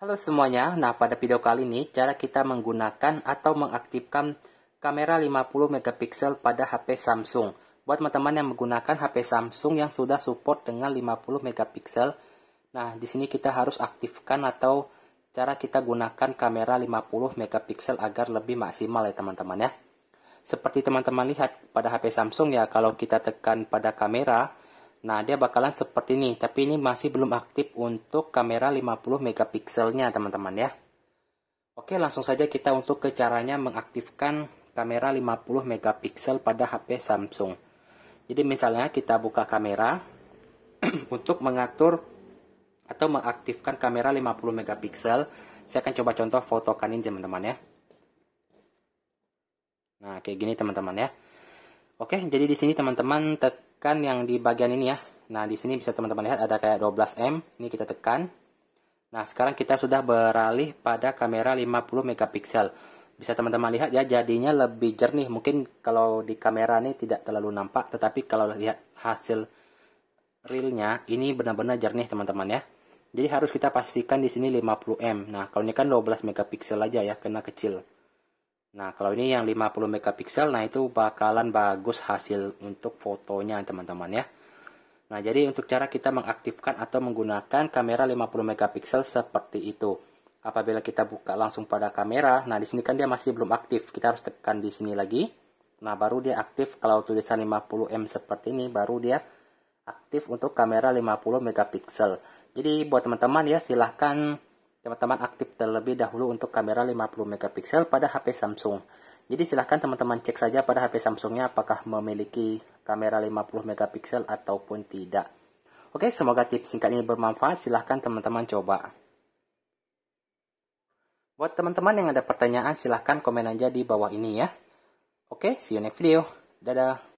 Halo semuanya, nah pada video kali ini cara kita menggunakan atau mengaktifkan kamera 50 mp pada HP Samsung. Buat teman-teman yang menggunakan HP Samsung yang sudah support dengan 50 mp nah di sini kita harus aktifkan atau cara kita gunakan kamera 50 mp agar lebih maksimal ya teman-teman ya. Seperti teman-teman lihat pada HP Samsung ya kalau kita tekan pada kamera Nah, dia bakalan seperti ini, tapi ini masih belum aktif untuk kamera 50 megapikselnya, teman-teman ya. Oke, langsung saja kita untuk ke caranya mengaktifkan kamera 50 megapiksel pada HP Samsung. Jadi misalnya kita buka kamera untuk mengatur atau mengaktifkan kamera 50 megapiksel. Saya akan coba contoh fotokan ini teman-teman ya. Nah, kayak gini teman-teman ya. Oke, jadi di sini teman-teman kan yang di bagian ini ya. Nah, di sini bisa teman-teman lihat ada kayak 12M, ini kita tekan. Nah, sekarang kita sudah beralih pada kamera 50 megapiksel. Bisa teman-teman lihat ya, jadinya lebih jernih. Mungkin kalau di kamera ini tidak terlalu nampak, tetapi kalau lihat hasil realnya, ini benar-benar jernih teman-teman ya. Jadi harus kita pastikan di sini 50M. Nah, kalau ini kan 12 megapiksel aja ya, kena kecil. Nah, kalau ini yang 50 megapiksel, nah itu bakalan bagus hasil untuk fotonya, teman-teman ya. Nah, jadi untuk cara kita mengaktifkan atau menggunakan kamera 50 megapiksel seperti itu. Apabila kita buka langsung pada kamera, nah di sini kan dia masih belum aktif. Kita harus tekan di sini lagi. Nah, baru dia aktif kalau tulisan 50M seperti ini baru dia aktif untuk kamera 50 megapiksel. Jadi buat teman-teman ya silahkan teman-teman aktif terlebih dahulu untuk kamera 50 megapiksel pada HP Samsung. Jadi silahkan teman-teman cek saja pada HP Samsungnya apakah memiliki kamera 50 megapiksel ataupun tidak. Oke, semoga tips singkat ini bermanfaat. Silahkan teman-teman coba. Buat teman-teman yang ada pertanyaan, silahkan komen aja di bawah ini ya. Oke, see you next video. Dadah.